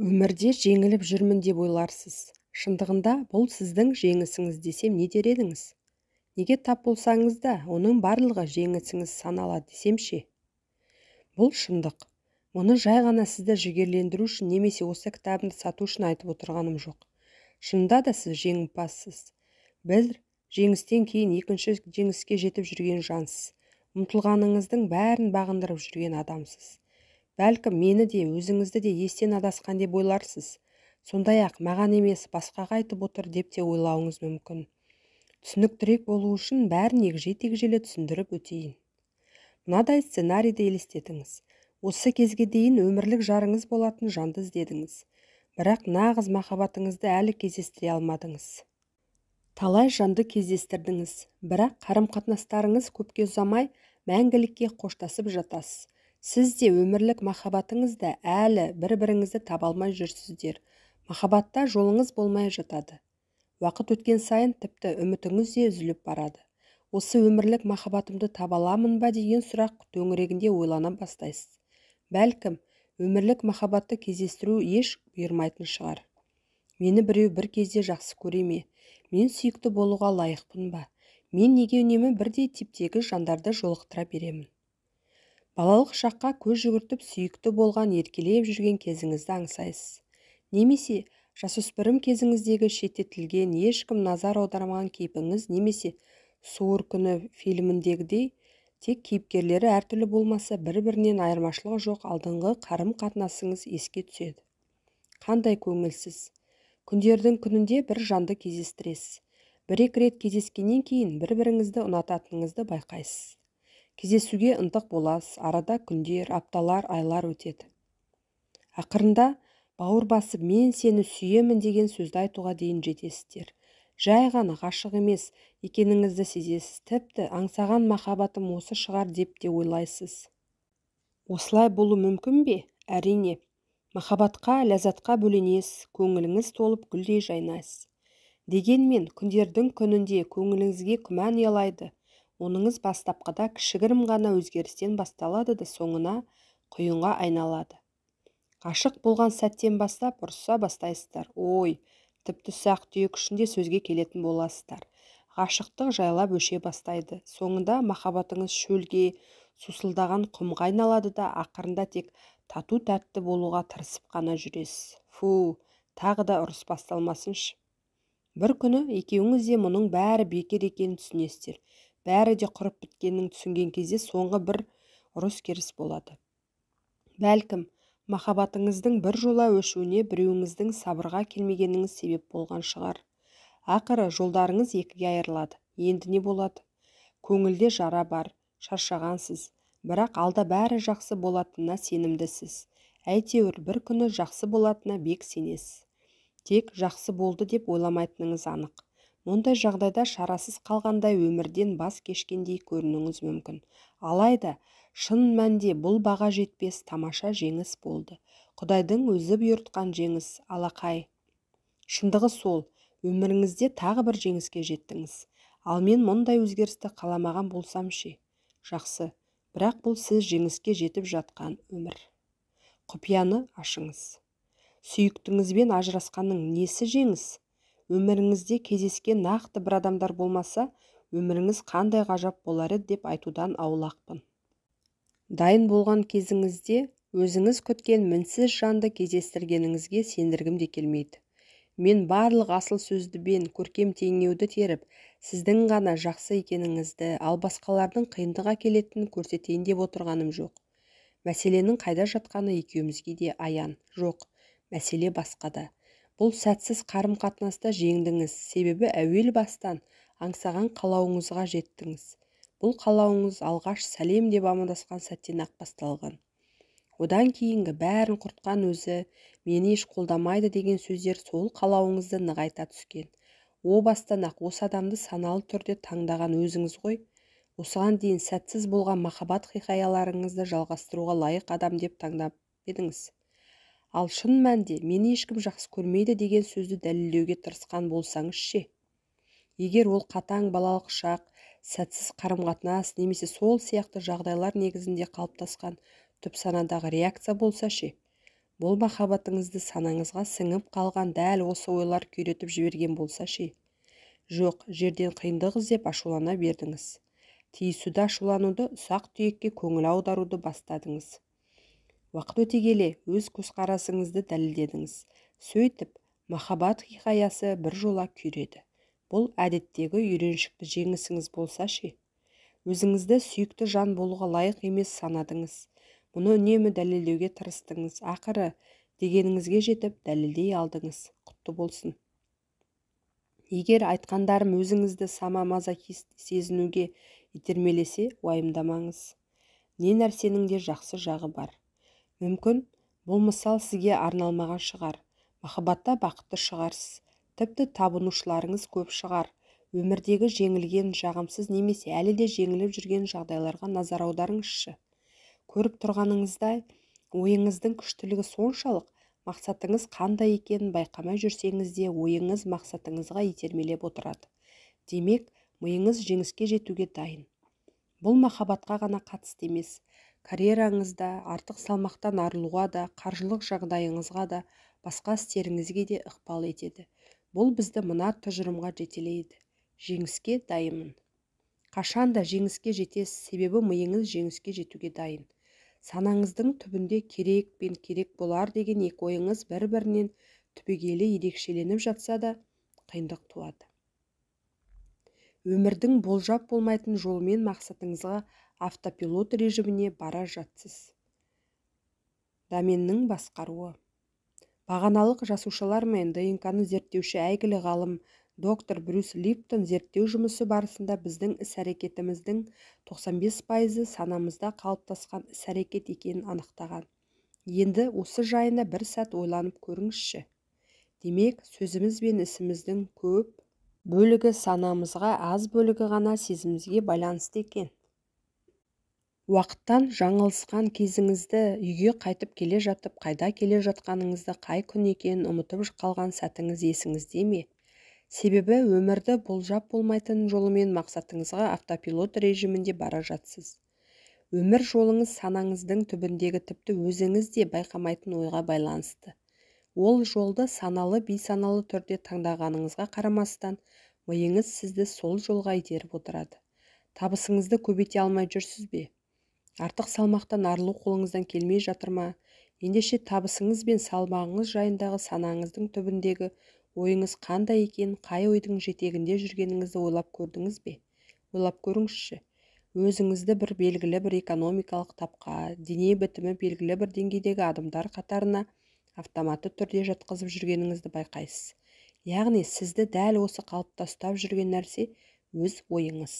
өмірде жеңіліп жүрмін деп ойларсыз шындығында бұл сіздің жеңісіңіз десем не дер едіңіз неге тап болсаңыз да оның барлығы жеңісіңіз саналады десем ше бұл шындық мұны жай ғана сізді жігерлендіру үшін немесе осы кітабымды сату үшін айтып отырғаным жоқ шынында да сіз жеңімпазсыз Біз жеңістен кейін екінші жеңіске жетіп жүрген жансыз ұмтылғаныңыздың бәрін бағындырып жүрген адамсыз бәлкім мені де өзіңізді де естен адасқан деп ойларсыз сондай ақ маған емес басқаға айтып отыр деп те ойлауыңыз мүмкін түсініктірек болу үшін бәрін егжей тегжейлі түсіндіріп өтейін мынадай сценарийді елестетіңіз осы кезге дейін өмірлік жарыңыз болатын жанды іздедіңіз бірақ нағыз махаббатыңызды әлі кездестіре алмадыңыз талай жанды кездестірдіңіз бірақ қарым қатынастарыңыз көпке ұзамай мәңгілікке қоштасып жатасыз сіз де өмірлік да әлі бір біріңізді таба алмай жүрсіздер махаббатта жолыңыз болмай жатады уақыт өткен сайын тіпті үмітіңіз де үзіліп барады осы өмірлік махаббатымды таба аламын ба деген сұрақ төңірегінде ойлана бастайсыз бәлкім өмірлік махаббатты кездестіру еш бұйырмайтын шығар мені біреу бір кезде жақсы көре ме мен сүйікті болуға лайықпын ба мен неге үнемі бірдей типтегі жандарды жолықтыра беремін балалық шаққа көз жүгіртіп сүйікті болған еркелеп жүрген кезіңізді аңсайсыз немесе жасөспірім кезіңіздегі шеттетілген ешкім назар аудармаған кейпіңіз немесе суыр күні фильміндегідей тек кейіпкерлері әртүрлі болмаса бір бірінен айырмашылығы жоқ алдыңғы қарым қатынасыңыз еске түседі қандай көңілсіз күндердің күнінде бір жанды кездестіресіз бір екі рет кездескеннен кейін бір біріңізді ұнататыныңызды байқайсыз кездесуге ынтық боласыз арада күндер апталар айлар өтеді ақырында бауыр басып мен сені сүйемін деген сөзді айтуға дейін жетесіздер жай ғана ғашық емес екеніңізді сезесіз тіпті аңсаған махаббатым осы шығар деп те ойлайсыз осылай болу мүмкін бе әрине махаббатқа ләззатқа бөленесіз көңіліңіз толып гүлдей жайнайсыз дегенмен күндердің күнінде көңіліңізге күмән ұялайды оныңыз бастапқыда кішігірім ғана өзгерістен басталады да соңына құйынға айналады ғашық болған сәттен бастап ұрыса бастайсыздар ой тіпті ұсақ түйек ішінде сөзге келетін боласыздар ғашықтық жайлап өше бастайды соңында махаббатыңыз шөлге сусылдаған құмға айналады да ақырында тек тату тәтті болуға тырысып қана жүресіз фу тағы да ұрыс басталмасыншы бір күні екеуіңіз де мұның бәрі бекер екенін түсінесіздер бәрі де құрып біткенін түсінген кезде соңғы бір ұрыс керіс болады бәлкім махаббатыңыздың жола өшуіне біреуіңіздің сабырға келмегеніңіз себеп болған шығар ақыры жолдарыңыз екіге айырылады енді не болады көңілде жара бар шаршағансыз бірақ алда бәрі жақсы болатынына сенімдісіз әйтеуір бір күні жақсы болатынына бек сенесіз тек жақсы болды деп ойламайтыныңыз анық мұндай жағдайда шарасыз қалғандай өмірден бас кешкендей көрініңіз мүмкін алайда шын мәнде бұл баға жетпес тамаша жеңіс болды құдайдың өзі бұйыртқан жеңіс алақай шындығы сол өміріңізде тағы бір жеңіске жеттіңіз ал мен мұндай өзгерісті қаламаған болсам ше жақсы бірақ бұл сіз жеңіске жетіп жатқан өмір құпияны ашыңыз сүйіктіңізбен ажырасқанның несі жеңіс өміріңізде кездескен нақты бір адамдар болмаса өміріңіз қандай ғажап болар еді деп айтудан аулақпын дайын болған кезіңізде өзіңіз күткен мінсіз жанды кездестіргеніңізге сендіргім де келмейді мен барлық асыл сөзді бен көркем теңеуді теріп сіздің ғана жақсы екеніңізді ал басқалардың қиындық әкелетінін көрсетейін деп отырғаным жоқ мәселенің қайда жатқаны екеумізге де аян жоқ мәселе басқада бұл сәтсіз қарым-қатынаста жеңдіңіз себебі әуел бастан аңсаған қалауыңызға жеттіңіз бұл қалауыңыз алғаш сәлем деп амандасқан сәттен-ақ басталған одан кейінгі бәрін құртқан өзі мені еш қолдамайды деген сөздер сол қалауыңызды нығайта түскен о бастан ақ осы адамды саналы түрде таңдаған өзіңіз ғой осыған дейін сәтсіз болған махаббат хикаяларыңызды жалғастыруға лайық адам деп таңдап едіңіз ал шын мәнде мені ешкім жақсы көрмейді деген сөзді дәлелдеуге тырысқан болсаңыз ше егер ол қатаң балалық шақ сәтсіз қарым-қатынас немесе сол сияқты жағдайлар негізінде қалыптасқан санадағы реакция болса ше бұл махаббатыңызды санаңызға сіңіп қалған дәл осы ойлар күйретіп жіберген болса ше жоқ жерден қиындық іздеп ашулана бердіңіз тиісуді ашулануды ұсақ түйекке көңіл аударуды бастадыңыз уақыт өте келе өз көзқарасыңызды дәлелдедіңіз сөйтіп махаббат хикаясы жола күйреді бұл әдеттегі үйреншікті жеңісіңіз болса ше өзіңізді сүйікті жан болуға лайық емес санадыңыз мұны үнемі дәлелдеуге тырыстыңыз ақыры дегеніңізге жетіп дәлелдей алдыңыз құтты болсын егер айтқандарым өзіңізді сама мазохист сезінуге итермелесе уайымдамаңыз не нәрсенің де жақсы жағы бар мүмкін бұл мысал сізге арналмаған шығар махаббатта бақытты шығарсыз тіпті табынушыларыңыз көп шығар өмірдегі жеңілген жағымсыз немесе әлі де жеңіліп жүрген жағдайларға назар аударыңызшы көріп тұрғаныңыздай ойыңыздың күштілігі соншалық мақсатыңыз қандай екенін байқамай жүрсеңіз де ойыңыз мақсатыңызға итермелеп отырады демек миыңыз жеңіске жетуге дайын бұл махаббатқа ғана қатысты емес карьераңызда артық салмақтан арылуға да қаржылық жағдайыңызға да басқа істеріңізге де ықпал етеді бұл бізді мына тұжырымға жетелейді жеңіске дайынмын да жеңіске жетесіз себебі миыңыз жеңіске жетуге дайын санаңыздың түбінде керек пен керек болар деген екі ойыңыз бір бірінен түбегейлі ерекшеленіп жатса да қиындық туады өмірдің болжап болмайтын жолымен мақсатыңызға автопилот режиміне бара жатсыз Даменнің басқаруы бағаналық жасушалар мен ДНК-ны зерттеуші әйгілі ғалым доктор брюс липтон зерттеу жұмысы барысында біздің іс әрекетіміздің 95 пайызы санамызда қалыптасқан іс әрекет екенін анықтаған енді осы жайына бір сәт ойланып көріңізші демек сөзіміз бен ісіміздің көп бөлігі санамызға аз бөлігі ғана сезімізге байланысты екен уақыттан жаңылысқан кезіңізді үйге қайтып келе жатып қайда келе жатқаныңызды қай күн екенін ұмытып қалған сәтіңіз есіңізде ме себебі өмірді болжап болмайтын жолымен мақсатыңызға автопилот режимінде бара жатсыз өмір жолыңыз санаңыздың түбіндегі тіпті өзіңіз де байқамайтын ойға байланысты ол жолды саналы-бейсаналы түрде таңдағаныңызға қарамастан миыңыз сізді сол жолға итеріп отырады табысыңызды көбейте алмай жүрсіз бе артық салмақтан арылу қолыңыздан келмей жатыр ма ендеше табысыңыз бен салмағыңыз жайындағы санаңыздың түбіндегі ойыңыз қандай екенін қай ойдың жетегінде жүргеніңізді ойлап көрдіңіз бе ойлап көріңізші өзіңізді бір белгілі бір экономикалық тапқа дене бітімі белгілі бір деңгейдегі адамдар қатарына автоматты түрде жатқызып жүргеніңізді байқайсыз яғни сізді дәл осы қалыпта ұстап жүрген нәрсе өз ойыңыз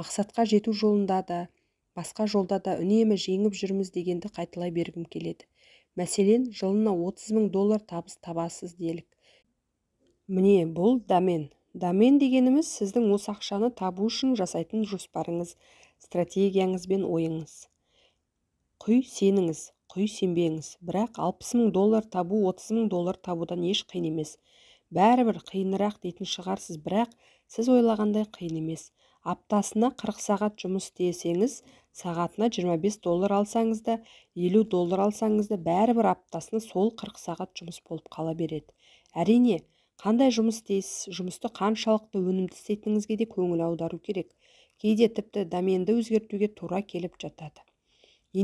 мақсатқа жету жолында да басқа жолда да үнемі жеңіп жүрміз дегенді қайталай бергім келеді мәселен жылына 30 мың доллар табыс табасыз делік міне бұл домен домен дегеніміз сіздің осы ақшаны табу үшін жасайтын жоспарыңыз стратегияңыз бен ойыңыз құй сеніңіз құй сенбеңіз бірақ алпыс мың доллар табу отыз мың доллар табудан еш қиын емес бәрібір қиынырақ дейтін шығарсыз бірақ сіз ойлағандай қиын емес аптасына 40 сағат жұмыс істесеңіз сағатына 25 доллар алсаңыз да 50 доллар алсаңыз да бәрібір аптасына сол 40 сағат жұмыс болып қала береді әрине қандай жұмыс істейсіз жұмысты қаншалықты өнімді істейтініңізге де көңіл аудару керек кейде тіпті доменді өзгертуге тура келіп жатады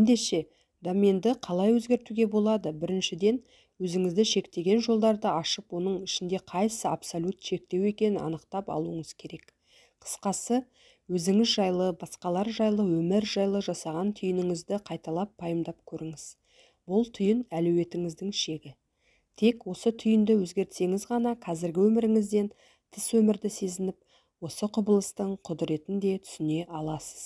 ендеше доменді қалай өзгертуге болады біріншіден өзіңізді шектеген жолдарды ашып оның ішінде қайсы абсолют шектеу екенін анықтап алуыңыз керек қысқасы өзіңіз жайлы басқалар жайлы өмір жайлы жасаған түйініңізді қайталап пайымдап көріңіз бұл түйін әлеуетіңіздің шегі тек осы түйінді өзгертсеңіз ғана қазіргі өміріңізден тыс өмірді сезініп осы құбылыстың құдіретін де түсіне аласыз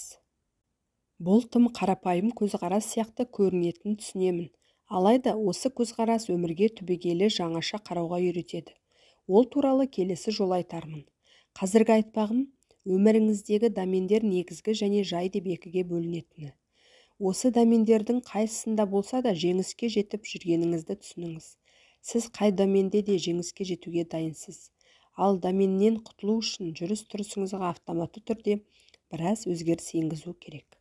бұл тым қарапайым көзқарас сияқты көрінетінін түсінемін алайда осы көзқарас өмірге түбегейлі жаңаша қарауға үйретеді ол туралы келесі жолы айтармын қазіргі айтпағым өміріңіздегі дамендер негізгі және жай деп екіге бөлінетіні осы дамендердің қайсысында болса да жеңіске жетіп жүргеніңізді түсініңіз сіз қай доменде де жеңіске жетуге дайынсыз ал доменнен құтылу үшін жүріс тұрысыңызға автоматты түрде біраз өзгеріс енгізу керек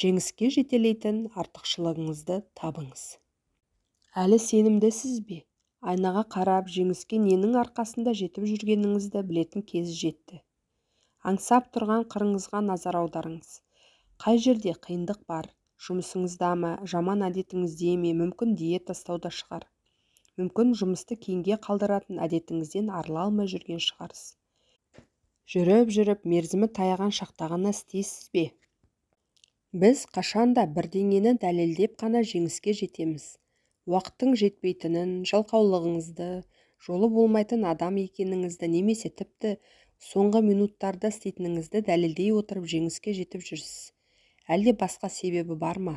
жеңіске жетелейтін артықшылығыңызды табыңыз әлі сенімдісіз бе айнаға қарап жеңіске ненің арқасында жетіп жүргеніңізді білетін кез жетті аңсап тұрған қырыңызға назар аударыңыз қай жерде қиындық бар жұмысыңызда ма жаман әдетіңізде ме мүмкін диет тастауда шығар мүмкін жұмысты кейінге қалдыратын әдетіңізден арыла алмай жүрген шығарсыз жүріп жүріп мерзімі таяған шақта ғана істейсіз бе біз қашанда бірдеңені дәлелдеп қана жеңіске жетеміз уақыттың жетпейтінін жалқаулығыңызды жолы болмайтын адам екеніңізді немесе тіпті соңғы минуттарда істейтініңізді дәлелдей отырып жеңіске жетіп жүрсіз әлде басқа себебі бар ма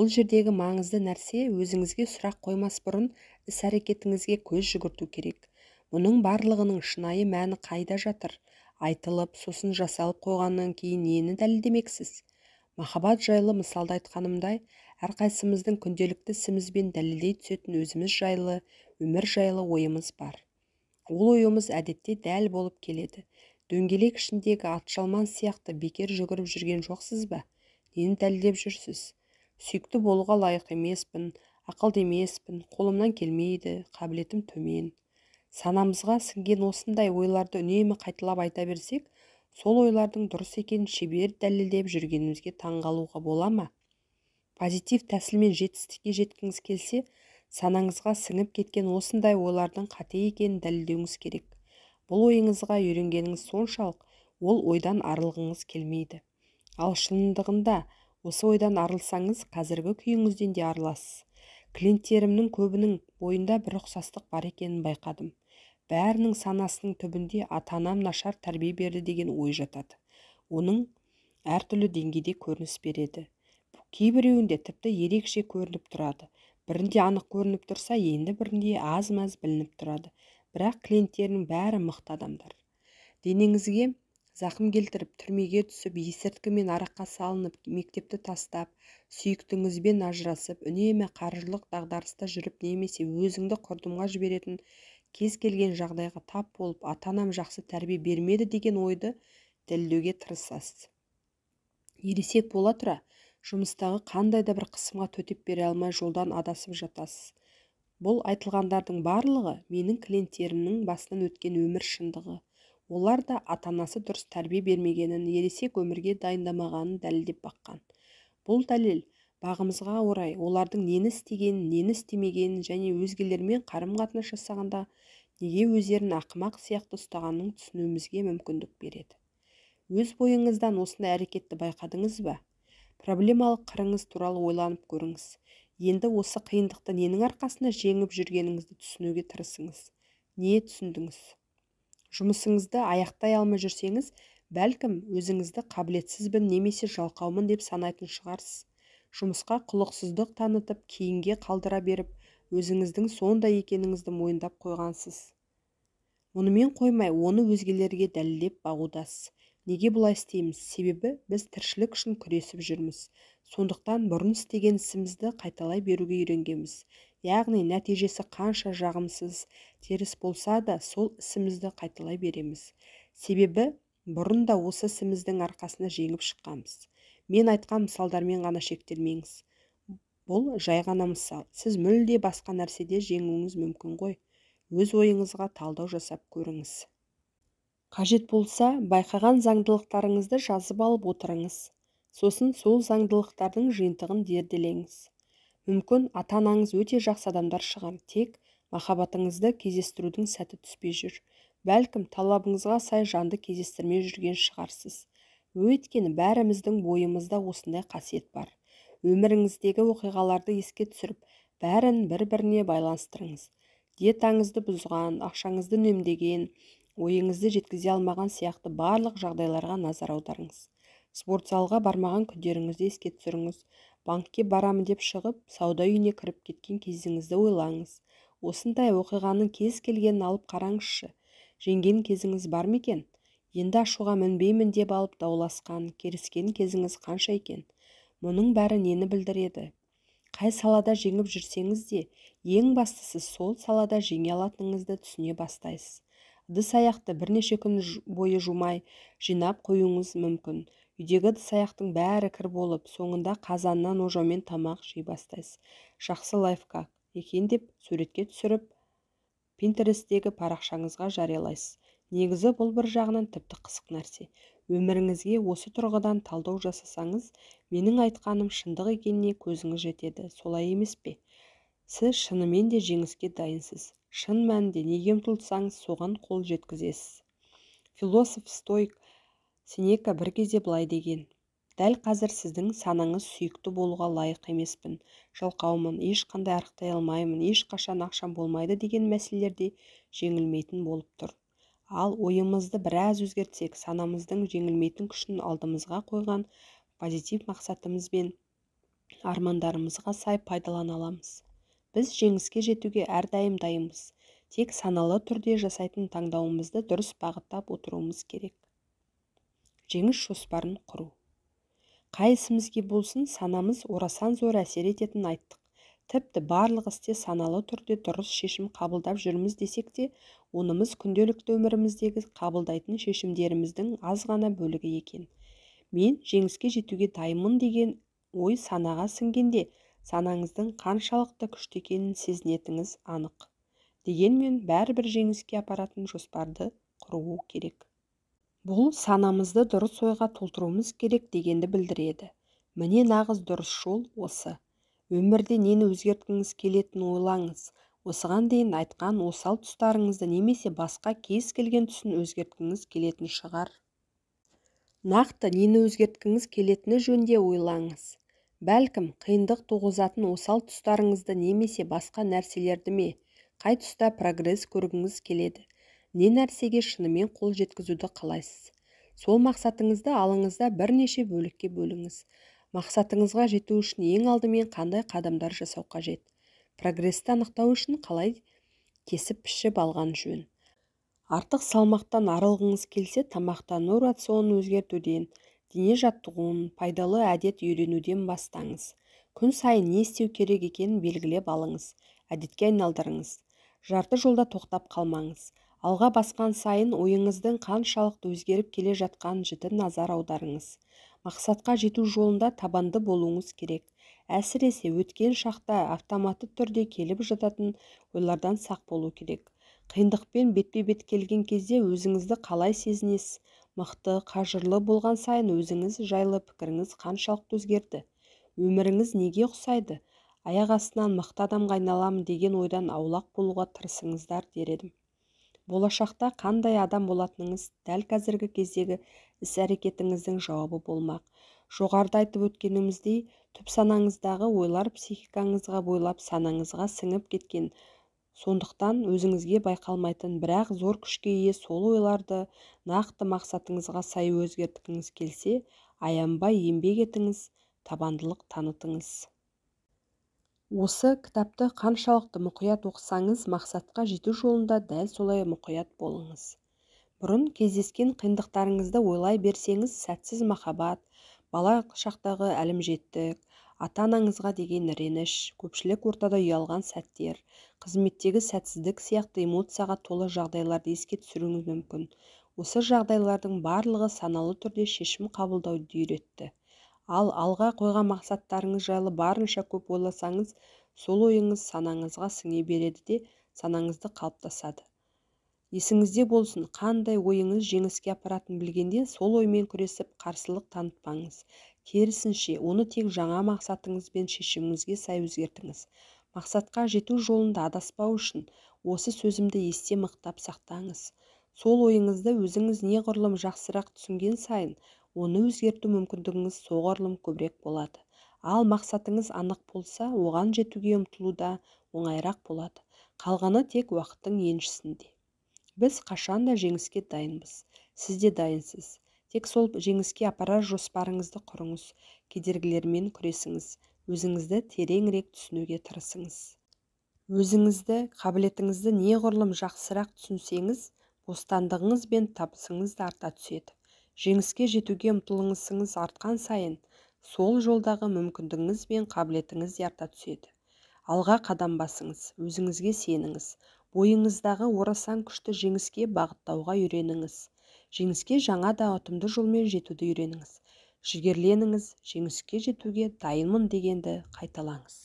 бұл жердегі маңызды нәрсе өзіңізге сұрақ қоймас бұрын іс-әрекетіңізге көз жүгірту керек мұның барлығының шынайы мәні қайда жатыр айтылып сосын жасалып қойғаннан кейін нені дәлелдемексіз махаббат жайлы мысалда айтқанымдай әрқайсымыздың күнделікті ісімізбен дәлелдей түсетін өзіміз жайлы өмір жайлы ойымыз бар ол ойымыз әдетте дәл болып келеді дөңгелек ішіндегі атшалман сияқты бекер жүгіріп жүрген жоқсыз ба нені дәлелдеп жүрсіз сүйікті болуға лайық емеспін ақылды емеспін қолымнан келмейді қабілетім төмен санамызға сіңген осындай ойларды үнемі қайталап айта берсек сол ойлардың дұрыс екенін шебер дәлелдеп жүргенімізге таңғалуға бола ма позитив тәсілмен жетістікке жеткіңіз келсе санаңызға сіңіп кеткен осындай ойлардың қате екенін дәлелдеуіңіз керек бұл ойыңызға үйренгеніңіз соншалық ол ойдан арылғыңыз келмейді ал шындығында осы ойдан арылсаңыз қазіргі күйіңізден де арыласыз клиенттерімнің көбінің бойында бір ұқсастық бар екенін байқадым бәрінің санасының түбінде ата анам нашар тәрбие берді деген ой жатады оның әртүрлі деңгейде көрініс береді кейбіреуінде тіпті ерекше көрініп тұрады бірінде анық көрініп тұрса енді бірінде аз мәз білініп тұрады бірақ клиенттерінің бәрі мықты адамдар денеңізге зақым келтіріп түрмеге түсіп есірткі мен араққа салынып мектепті тастап сүйіктіңізбен ажырасып үнемі қаржылық дағдарыста жүріп немесе өзіңді құрдымға жіберетін кез келген жағдайға тап болып ата анам жақсы тәрбие бермеді деген ойды дәлелдеуге тырысасыз ересек бола тұра жұмыстағы қандай да бір қысымға төтеп бере алмай жолдан адасып жатасыз бұл айтылғандардың барлығы менің клиенттерімнің басынан өткен өмір шындығы олар да ата анасы дұрыс тәрбие бермегенін ересек өмірге дайындамағанын дәлелдеп баққан бұл дәлел бағымызға орай олардың нені істегенін нені істемегенін және өзгелермен қарым қатынас жасағанда неге өздерін ақымақ сияқты ұстағанын түсінуімізге мүмкіндік береді өз бойыңыздан осындай әрекетті байқадыңыз ба проблемалық қырыңыз туралы ойланып көріңіз енді осы қиындықты ненің арқасында жеңіп жүргеніңізді түсінуге тырысыңыз не түсіндіңіз жұмысыңызды аяқтай алмай жүрсеңіз бәлкім өзіңізді қабілетсізбін немесе жалқаумын деп санайтын шығарсыз жұмысқа құлықсыздық танытып кейінге қалдыра беріп өзіңіздің сондай екеніңізді мойындап қойғансыз мұнымен қоймай оны өзгелерге дәлелдеп бағудасыз неге бұлай істейміз себебі біз тіршілік үшін күресіп жүрміз сондықтан бұрын істеген ісімізді қайталай беруге үйренгенбіз яғни нәтижесі қанша жағымсыз теріс болса да сол ісімізді қайталай береміз себебі бұрын да осы ісіміздің арқасында жеңіп шыққанбыз мен айтқан мысалдармен ғана шектелмеңіз бұл жай ғана мысал сіз мүлде басқа нәрседе жеңуіңіз мүмкін ғой өз ойыңызға талдау жасап көріңіз қажет болса байқаған заңдылықтарыңызды жазып алып отырыңыз сосын сол заңдылықтардың жиынтығын зерделеңіз мүмкін ата анаңыз өте жақсы адамдар шығар тек махаббатыңызды кездестірудің сәті түспей жүр бәлкім талабыңызға сай жанды кездестірмей жүрген шығарсыз өйткені бәріміздің бойымызда осындай қасиет бар өміріңіздегі оқиғаларды еске түсіріп бәрін бір біріне байланыстырыңыз диетаңызды бұзған ақшаңызды үнемдеген ойыңызды жеткізе алмаған сияқты барлық жағдайларға назар аударыңыз спортзалға бармаған күндеріңізді еске түсіріңіз банкке барамын деп шығып сауда үйіне кіріп кеткен кезіңізді ойлаңыз осындай оқиғаның кез келгенін алып қараңызшы жеңген кезіңіз бар ма екен енді ашуға мінбеймін деп алып дауласқан керіскен кезіңіз қанша екен мұның бәрі нені білдіреді қай салада жеңіп жүрсеңіз де ең бастысы сол салада жеңе алатыныңызды түсіне бастайсыз ыдыс аяқты бірнеше күн бойы жумай жинап қоюыңыз мүмкін үйдегі ыдыс аяқтың бәрі кір болып соңында қазаннан ожаумен тамақ жей бастайсыз жақсы лайфхак екен деп суретке түсіріп пинтерестегі парақшаңызға жариялайсыз негізі бұл бір жағынан тіпті қызық нәрсе өміріңізге осы тұрғыдан талдау жасасаңыз менің айтқаным шындық екеніне көзіңіз жетеді солай емес пе сіз шынымен де жеңіске дайынсыз шын мәнінде неге ұмтылсаңыз соған қол жеткізесіз философ стоик сенека бір кезде былай деген дәл қазір сіздің санаңыз сүйікті болуға лайық емеспін жалқаумын ешқандай арықтай алмаймын ешқашан ақшам болмайды деген мәселелерде жеңілмейтін болып тұр ал ойымызды біраз өзгертсек санамыздың жеңілмейтін күшін алдымызға қойған позитив мақсатымыз бен армандарымызға сай пайдалана аламыз біз жеңіске жетуге әрдайым дайынбыз тек саналы түрде жасайтын таңдауымызды дұрыс бағыттап отыруымыз керек жеңіс жоспарын құру қай болсын санамыз орасан зор әсер ететінін айттық тіпті барлық істе саналы түрде дұрыс шешім қабылдап жүрміз десек те онымыз күнделікті өміріміздегі қабылдайтын шешімдеріміздің аз ғана бөлігі екен мен жеңіске жетуге дайынмын деген ой санаға сіңгенде санаңыздың қаншалықты күшті екенін сезінетініңіз анық дегенмен бәрібір жеңіске апаратын жоспарды құру керек бұл санамызды дұрыс ойға толтыруымыз керек дегенді білдіреді міне нағыз дұрыс жол осы өмірде нені өзгерткіңіз келетінін ойлаңыз осыған дейін айтқан осал тұстарыңызды немесе басқа кез келген түсін өзгерткіңіз келетін шығар нақты нені өзгерткіңіз келетіні жөнде ойлаңыз бәлкім қиындық туғызатын осал тұстарыңызды немесе басқа нәрселерді ме қай тұста прогресс көргіңіз келеді не нәрсеге шынымен қол жеткізуді қалайсыз сол мақсатыңызды алыңызда бірнеше бөлікке бөліңіз мақсатыңызға жету үшін ең алдымен қандай қадамдар жасау қажет прогресті анықтау үшін қалай кесіп пішіп алған жөн артық салмақтан арылғыңыз келсе тамақтану рационын өзгертуден дене жаттығуын пайдалы әдет үйренуден бастаңыз күн сайын не істеу керек екенін белгілеп алыңыз әдетке айналдырыңыз жарты жолда тоқтап қалмаңыз алға басқан сайын ойыңыздың қаншалықты өзгеріп келе жатқанын жіті назар аударыңыз мақсатқа жету жолында табанды болуыңыз керек әсіресе өткен шақта автоматты түрде келіп жататын ойлардан сақ болу керек қиындықпен бетпе бет келген кезде өзіңізді қалай сезінесіз мықты қажырлы болған сайын өзіңіз жайлы пікіріңіз қаншалықты өзгерді өміріңіз неге ұқсайды аяқ астынан мықты адамға айналамын деген ойдан аулақ болуға тырысыңыздар дер едім болашақта қандай адам болатыныңыз дәл қазіргі кездегі іс әрекетіңіздің жауабы болмақ жоғарыда айтып өткеніміздей түп санаңыздағы ойлар психикаңызға бойлап санаңызға сіңіп кеткен сондықтан өзіңізге байқалмайтын бірақ зор күшке ие сол ойларды нақты мақсатыңызға сай өзгерткіңіз келсе аянбай еңбек етіңіз табандылық танытыңыз осы кітапты қаншалықты мұқият оқысаңыз мақсатқа жету жолында дәл солай мұқият болыңыз бұрын кездескен қиындықтарыңызды ойлай берсеңіз сәтсіз махаббат бала шақтағы әлімжеттік ата анаңызға деген реніш көпшілік ортада ұялған сәттер қызметтегі сәтсіздік сияқты эмоцияға толы жағдайларды еске түсіруіңіз мүмкін осы жағдайлардың барлығы саналы түрде шешім қабылдауды үйретті ал алға қойған мақсаттарыңыз жайлы барынша көп ойласаңыз сол ойыңыз санаңызға сіңе береді де санаңызды қалыптасады есіңізде болсын қандай ойыңыз жеңіске апаратынын білгенде сол оймен күресіп қарсылық танытпаңыз керісінше оны тек жаңа мақсатыңыз бен шешіміңізге сай өзгертіңіз мақсатқа жету жолында адаспау үшін осы сөзімді есте мықтап сақтаңыз сол ойыңызды өзіңіз неғұрлым жақсырақ түсінген сайын оны өзгерту мүмкіндігіңіз соғұрлым көбірек болады ал мақсатыңыз анық болса оған жетуге ұмтылу да оңайырақ болады қалғаны тек уақыттың еншісінде біз қашан да жеңіске дайынбыз сіз де дайынсыз тек сол жеңіске апарар жоспарыңызды құрыңыз кедергілермен күресіңіз өзіңізді тереңірек түсінуге тырысыңыз өзіңізді қабілетіңізді неғұрлым жақсырақ түсінсеңіз бостандығыңыз бен табысыңыз да арта түседі жеңіске жетуге ұмтылысыңыз артқан сайын сол жолдағы мүмкіндігіңіз бен қабілетіңіз де түседі алға қадам басыңыз өзіңізге сеніңіз бойыңыздағы орасан күшті жеңіске бағыттауға үйреніңіз жеңіске жаңа да ұтымды жолмен жетуді үйреніңіз жігерленіңіз жеңіске жетуге дайынмын дегенді қайталаңыз